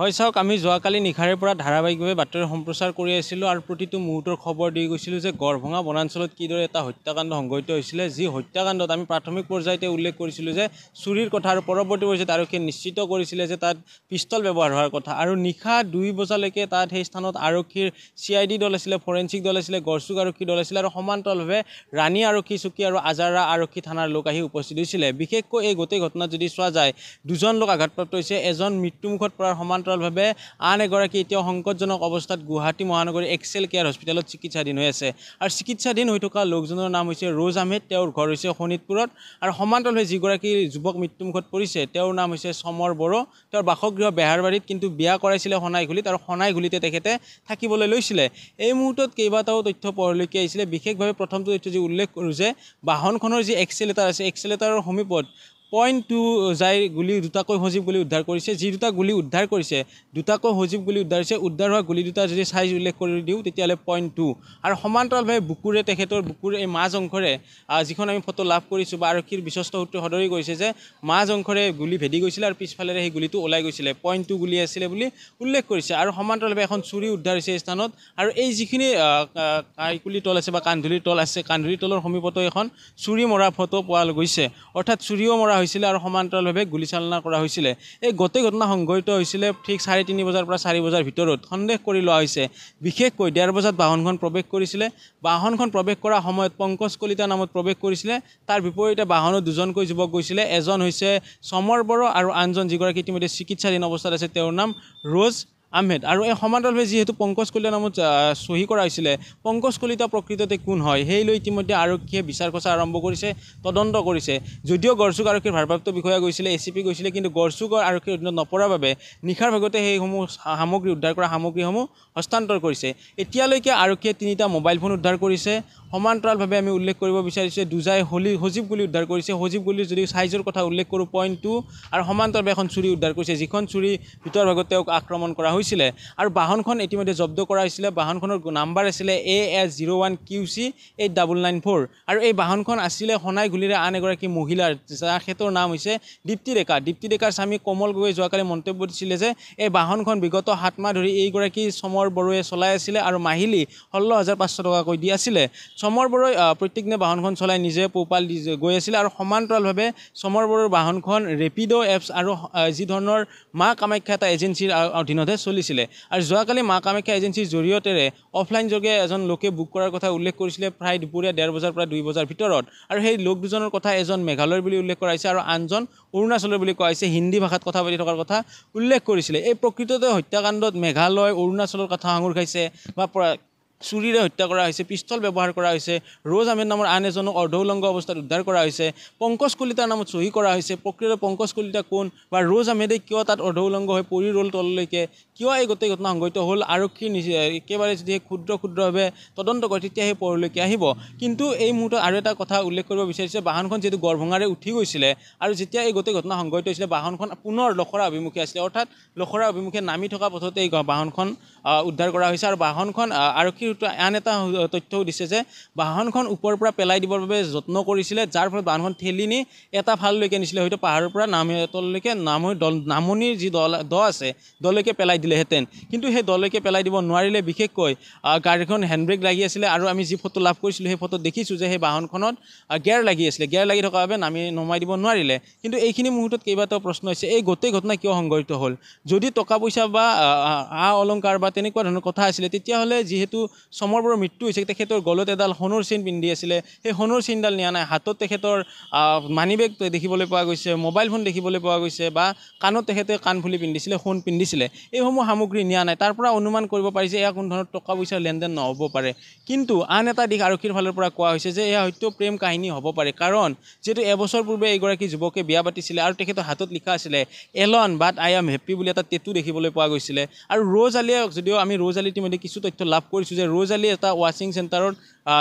হয় চাওক আমি যোৱাকালি নিশাৰে পৰা ধাৰাবাহিকভাৱে বাতৰি সম্প্ৰচাৰ কৰি আছিলোঁ আৰু প্ৰতিটো মুহূৰ্তৰ খবৰ দি গৈছিলোঁ যে গড়ভঙা বনাঞ্চলত কিদৰে এটা হত্যাকাণ্ড সংঘটিত হৈছিলে যি হত্যাকাণ্ডত আমি প্ৰাথমিক পৰ্যায়তে উল্লেখ কৰিছিলোঁ যে চুৰিৰ কথা আৰু পৰৱৰ্তী পৰ্যায়ত আৰক্ষীয়ে নিশ্চিত কৰিছিলে যে তাত পিষ্টল ব্যৱহাৰ হোৱাৰ কথা আৰু নিশা দুই বজালৈকে তাত সেই স্থানত আৰক্ষীৰ চি আই ডি দল আছিলে ফৰেনচিক দল আছিলে গড়চুক আৰক্ষী দল আছিলে আৰু সমান্তৰালভাৱে ৰাণী আৰক্ষী চকী আৰু আজাৰা আৰক্ষী থানাৰ লোক আহি উপস্থিত হৈছিলে বিশেষকৈ এই গোটেই ঘটনাত যদি চোৱা যায় দুজন লোক আঘাতপ্ৰাপ্ত হৈছে এজন মৃত্যুমুখত পৰাৰ সমান্তৰ সমান্তৰালভাৱে আন এগৰাকী এতিয়াও সংকটজনক অৱস্থাত গুৱাহাটী মহানগৰী এক্সেল কেয়াৰ হস্পিটেলত চিকিৎসাধীন হৈ আছে আৰু চিকিৎসাধীন হৈ থকা লোকজনৰ নাম হৈছে ৰোজ আহমেদ তেওঁৰ ঘৰ হৈছে শোণিতপুৰত আৰু সমান্তৰালভাৱে যিগৰাকী যুৱক মৃত্যুমুখত পৰিছে তেওঁৰ নাম হৈছে সমৰ বড়ো তেওঁৰ বাসগৃহ বেহাৰবাৰীত কিন্তু বিয়া কৰাইছিলে সোণাইঘুলিত আৰু সোণাইঘুলিতে তেখেতে থাকিবলৈ লৈছিলে এই মুহূৰ্তত কেইবাটাও তথ্য পৰলৈকে আহিছিলে বিশেষভাৱে প্ৰথমটো তথ্য যি উল্লেখ কৰোঁ যে বাহনখনৰ যি এক্সেলেটাৰ আছে এক্সেলেটাৰৰ সমীপত পইণ্ট টু যাই গুলি দুটাকৈ সজীৱ গুলি উদ্ধাৰ কৰিছে যি দুটা গুলি উদ্ধাৰ কৰিছে দুটাকৈ সজীৱ গুলি উদ্ধাৰ হৈছে উদ্ধাৰ হোৱা গুলি দুটা যদি চাইজ উল্লেখ কৰি দিওঁ তেতিয়াহ'লে পইণ্ট টু আৰু সমান্তৰালভাৱে বুকুৰে তেখেতৰ বুকুৰ এই মাজ অংশৰে যিখন আমি ফটো লাভ কৰিছোঁ বা আৰক্ষীৰ বিশ্বস্ত সূত্ৰে সদৰি কৰিছে যে মাজ অংশৰে গুলি ভেদি গৈছিলে আৰু পিছফালেৰে সেই গুলিটো ওলাই গৈছিলে পইণ্ট টু গুলি আছিলে বুলি উল্লেখ কৰিছে আৰু সমান্তৰালভাৱে এখন চুৰি উদ্ধাৰ হৈছে এই স্থানত আৰু এই যিখিনি কাইকুলি তল আছে বা কান্ধুলিৰ তল আছে কান্ধুলিৰ তলৰ সমীপতো এখন চুৰি মৰা ফটো পোৱা গৈছে অৰ্থাৎ চুৰিও মৰা কৰা হৈছিলে আৰু সমান্তৰালভাৱে গুলীচালনা কৰা হৈছিলে এই গোটেই ঘটনা সংঘটিত হৈছিলে ঠিক চাৰে তিনি বজাৰ পৰা চাৰি বজাৰ ভিতৰত সন্দেহ কৰি লোৱা হৈছে বিশেষকৈ ডেৰ বজাত বাহনখন প্ৰৱেশ কৰিছিলে বাহনখন প্ৰৱেশ কৰা সময়ত পংকজ কলিতা নামত প্ৰৱেশ কৰিছিলে তাৰ বিপৰীতে বাহনত দুজনকৈ যুৱক গৈছিলে এজন হৈছে সমৰ বৰ আৰু আনজন যিগৰাকী ইতিমধ্যে চিকিৎসাধীন অৱস্থাত আছে তেওঁৰ নাম ৰোজ আহমেদ আৰু এই সমান্তৰালভাৱে যিহেতু পংকজ কলিতা নামত চহী কৰা হৈছিলে পংকজ কলিতা প্ৰকৃততে কোন হয় সেই লৈ ইতিমধ্যে আৰক্ষীয়ে বিচাৰ খচাৰ আৰম্ভ কৰিছে তদন্ত কৰিছে যদিও গড়চুক আৰক্ষীৰ ভাৰপ্ৰাপ্ত বিষয়া গৈছিলে এ চি পি গৈছিলে কিন্তু গড়চুকৰ আৰক্ষীৰ অধীনত নপৰাৰ বাবে নিশাৰ ভাগতে সেইসমূহ সামগ্ৰী উদ্ধাৰ কৰা সামগ্ৰীসমূহ হস্তান্তৰ কৰিছে এতিয়ালৈকে আৰক্ষীয়ে তিনিটা মোবাইল ফোন উদ্ধাৰ কৰিছে সমান্তৰালভাৱে আমি উল্লেখ কৰিব বিচাৰিছোঁ দুজাই হলি সজীৱ গুলি উদ্ধাৰ কৰিছে সজীৱ গুলিৰ যদি চাইজৰ কথা উল্লেখ কৰোঁ পইণ্ট টু আৰু সমান্তৰালভাৱে এখন চুৰি উদ্ধাৰ কৰিছে যিখন চুৰি ভিতৰ ভাগত তেওঁক আক্ৰমণ কৰা হৈছিলে আৰু বাহনখন ইতিমধ্যে জব্দ কৰা হৈছিলে বাহনখনৰ নাম্বাৰ আছিলে A S zero' one Q C eight double nine four আৰু এই বাহনখন আছিলে সোণাই গুলিৰে আন এগৰাকী মহিলাৰ যাৰ সেইটোৰ নাম হৈছে দীপ্তি ডেকা দীপ্তি ডেকাৰ স্বামী কমল গগৈ যোৱাকালি মন্তব্য দিছিলে যে এই বাহনখন বিগত সাত মাহ ধৰি এইগৰাকী সমৰ বড়োৱে চলাই আছিলে আৰু মাহিলী ষোল্ল হাজাৰ পাঁচশ টকাকৈ দি আছিলে সমৰ বৰৈ প্ৰত্যেকদিনে বাহনখন চলাই নিজে পোহপাল দি গৈ আছিল আৰু সমান্তৰালভাৱে সমৰ বৰৈৰ বাহনখন ৰেপিড' এপছ আৰু ধৰণৰ মা কামাখ্যা এটা এজেঞ্চিৰ অধীনতে চলিছিলে আৰু যোৱাকালি মা কামাখ্যা এজেঞ্চিৰ জৰিয়তেৰে অফলাইন যোগে এজন লোকে বুক কৰাৰ কথা উল্লেখ কৰিছিলে প্ৰায় দুপৰীয়া ডেৰ বজাৰ পৰা দুই বজাৰ ভিতৰত আৰু সেই লোক দুজনৰ কথা এজন মেঘালয় বুলি উল্লেখ কৰা হৈছে আৰু আনজন অৰুণাচলৰ বুলি কোৱা হৈছে হিন্দী ভাষাত কথা পাতি থকাৰ কথা উল্লেখ কৰিছিলে এই প্ৰকৃততে হত্যাকাণ্ডত মেঘালয় অৰুণাচলৰ কথা সাঙুৰ খাইছে বা চুৰিৰে হত্যা কৰা হৈছে পিষ্টল ব্যৱহাৰ কৰা হৈছে ৰোজ আহমেদ নামৰ আন এজনক অৰ্ধউলংগ অৱস্থাত উদ্ধাৰ কৰা হৈছে পংকজ কলিতাৰ নামত চহী কৰা হৈছে প্ৰকৃত পংকজ কলিতা কোন বা ৰোজ আহমেদে কিয় তাত অৰ্ধউলংগ হৈ পৰি ৰ'ল তললৈকে কিয় এই গোটেই ঘটনা সংঘটিত হ'ল আৰক্ষীৰ নিজে একেবাৰে যদি ক্ষুদ্ৰ ক্ষুদ্ৰভাৱে তদন্ত কৰে তেতিয়া সেই পৰলৈকে আহিব কিন্তু এই মুহূৰ্তত আৰু এটা কথা উল্লেখ কৰিব বিচাৰিছোঁ বাহনখন যিহেতু গড়ভঙাৰে উঠি গৈছিলে আৰু যেতিয়া এই গোটেই ঘটনা সংঘটিত হৈছিলে বাহনখন পুনৰ লখৰা অভিমুখে আছিলে অৰ্থাৎ লখৰা অভিমুখে নামি থকা পথতে এই বাহনখন উদ্ধাৰ কৰা হৈছে আৰু বাহনখন আৰক্ষী কিন্তু আন এটা তথ্যও দিছে যে বাহনখন ওপৰৰ পৰা পেলাই দিবৰ বাবে যত্ন কৰিছিলে যাৰ ফলত বাহনখন ঠেলি নি এটা ফাললৈকে নিছিলে হয়তো পাহাৰৰ পৰা নাম তললৈকে নামৈ দল নামনিৰ যি দল দ আছে দলৈকে পেলাই দিলেহেঁতেন কিন্তু সেই দলৈকে পেলাই দিব নোৱাৰিলে বিশেষকৈ গাড়ীখন হেণ্ডব্ৰেক লাগি আছিলে আৰু আমি যি ফটো লাভ কৰিছিলোঁ সেই ফটোত দেখিছোঁ যে সেই বাহনখনত গেৰ লাগি আছিলে গেৰ লাগি থকাৰ বাবে নামি নমাই দিব নোৱাৰিলে কিন্তু এইখিনি মুহূৰ্তত কেইবাটাও প্ৰশ্ন হৈছে এই গোটেই ঘটনা কিয় সংঘটিত হ'ল যদি টকা পইচা বা আ অলংকাৰ বা তেনেকুৱা ধৰণৰ কথা আছিলে তেতিয়াহ'লে যিহেতু চমৰ পৰা মৃত্যু হৈছে তেখেতৰ গলত এডাল সোণৰ চিন পিন্ধি আছিলে সেই সোণৰ চিনডাল নিয়া নাই হাতত তেখেতৰ মানিবেগ দেখিবলৈ পোৱা গৈছে মোবাইল ফোন দেখিবলৈ পোৱা গৈছে বা কাণত তেখেতে কাণফুলি পিন্ধিছিলে সোণ পিন্ধিছিলে এইসমূহ সামগ্ৰী নিয়া নাই তাৰ পৰা অনুমান কৰিব পাৰি যে এয়া কোনো ধৰণৰ টকা পইচাৰ লেনদেন নহ'ব পাৰে কিন্তু আন এটা দিশ আৰক্ষীৰ ফালৰ পৰা কোৱা হৈছে যে এয়া হয়তো প্ৰেম কাহিনী হ'ব পাৰে কাৰণ যিহেতু এবছৰ পূৰ্বে এইগৰাকী যুৱকে বিয়া পাতিছিলে আৰু তেখেতৰ হাতত লিখা আছিলে alone but I am happy বুলি এটা টেটু দেখিবলৈ পোৱা গৈছিলে আৰু ৰোজ আলিয়ে যদিও আমি ৰোজ আলি ইতিমধ্যে কিছু তথ্য লাভ কৰিছোঁ যে Jerusalem, está Washington Tarot,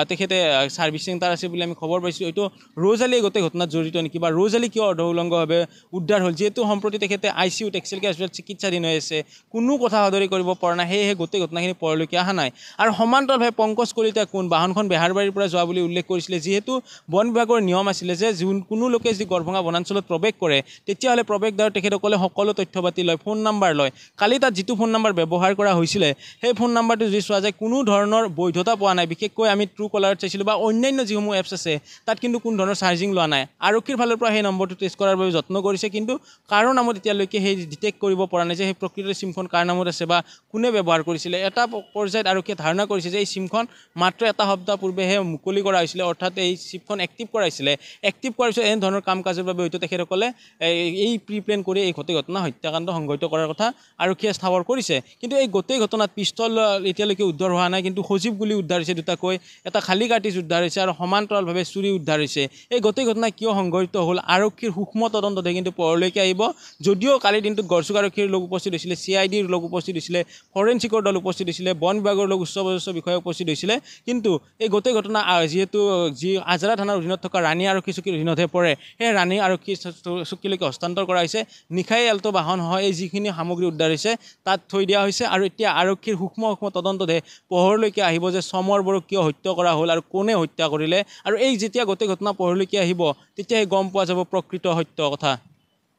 তেখেতে ছাৰ্ভিচ চেণ্টাৰ আছে বুলি আমি খবৰ পাইছোঁ এইটো ৰোজালিয়ে গোটেই ঘটনাত জড়িত নেকি বা আলি কিয় অৰ্ধউলংগভাৱে উদ্ধাৰ হ'ল যিহেতু সম্প্ৰতি তেখেতে I C U Excelcare হস্পিটেলত চিকিৎসাধীন হৈ আছে কোনো কথা সদৰি কৰিব পৰা নাই সেয়েহে গোটেই ঘটনাখিনি পৰলৈকে অহা নাই আৰু সমান্তৰালভাৱে পংকজ কলিতা কোন বাহনখন বেহাৰবাৰীৰ পৰা যোৱা বুলি উল্লেখ কৰিছিলে যিহেতু বন বিভাগৰ নিয়ম আছিলে যে যোন কোনো লোকে যদি গৰভঙা বনাঞ্চলত প্ৰৱেশ কৰে তেতিয়াহ'লে প্ৰৱেশদ্বাৰত তেখেতসকলে সকলো তথ্য পাতি লয় ফোন নাম্বাৰ লয় কালি তাত যিটো ফোন নাম্বাৰ ব্যৱহাৰ কৰা হৈছিলে সেই ফোন নাম্বাৰটো যদি চোৱা যায় কোনো ধৰণৰ বৈধতা পোৱা নাই বিশেষকৈ আমি ট্ৰু কলাৰত চাইছিলোঁ বা অন্যান্য যিসমূহ এপছ আছে তাত কিন্তু কোনো ধৰণৰ চাৰ্জিং লোৱা নাই আৰক্ষীৰ ফালৰ পৰা সেই নম্বৰটো টেষ্ট কৰাৰ বাবে যত্ন কৰিছে কিন্তু কাৰো নামত এতিয়ালৈকে সেই ডিটেক্ট কৰিব পৰা নাই যে সেই প্ৰকৃত চিমখন কাৰ নামত আছে বা কোনে ব্যৱহাৰ কৰিছিলে এটা পৰ্যায়ত আৰক্ষীয়ে ধাৰণা কৰিছে যে এই চিমখন মাত্ৰ এটা সপ্তাহ পূৰ্বেহে মুকলি কৰা হৈছিলে অৰ্থাৎ এই চিমখন এক্টিভ কৰাইছিলে এক্টিভ কৰাৰ পিছত এনেধৰণৰ কাম কাজৰ বাবে হয়তো তেখেতসকলে এই প্ৰি প্লেন কৰি এই গোটেই ঘটনা হত্যাকাণ্ড সংঘটিত কৰাৰ কথা আৰক্ষীয়ে স্থাপন কৰিছে কিন্তু এই গোটেই ঘটনাত পিষ্টল এতিয়ালৈকে উদ্ধাৰ হোৱা নাই কিন্তু সজীৱ গুলি উদ্ধাৰ হৈছে দুটাকৈ এটা খালী কাটিছ উদ্ধাৰ হৈছে আৰু সমান্তৰালভাৱে চুৰি উদ্ধাৰ হৈছে এই গোটেই ঘটনা কিয় সংঘটিত হ'ল আৰক্ষীৰ সূক্ষ্ম তদন্ততে কিন্তু পৰলৈকে আহিব যদিও কালি দিনটোত গড়চুক আৰক্ষীৰ লগ উপস্থিত হৈছিলে চি আই ডিৰ লগ উপস্থিত হৈছিলে ফৰেনচিকৰ দল উপস্থিত হৈছিলে বন বিভাগৰ লগ উচ্চপদস্থ বিষয়া উপস্থিত হৈছিলে কিন্তু এই গোটেই ঘটনা যিহেতু যি আজাৰা থানাৰ অধীনত থকা ৰাণী আৰক্ষী চকীৰ অধীনতহে পৰে সেই ৰাণী আৰক্ষী চকীলৈকে হস্তান্তৰ কৰা হৈছে নিশাই এল্টো বাহন হয় এই যিখিনি সামগ্ৰী উদ্ধাৰ হৈছে তাত থৈ দিয়া হৈছে আৰু এতিয়া আৰক্ষীৰ সূক্ষ্ম সূক্ষ্ম তদন্ততহে পোহৰলৈকে আহিব যে চমৰ বড়ো কিয় হত্যা কৰা হ'ল আৰু কোনে হত্যা কৰিলে আৰু এই যেতিয়া গোটেই ঘটনা পোহৰলৈকে আহিব তেতিয়াহে গম পোৱা যাব প্ৰকৃত সত্য কথা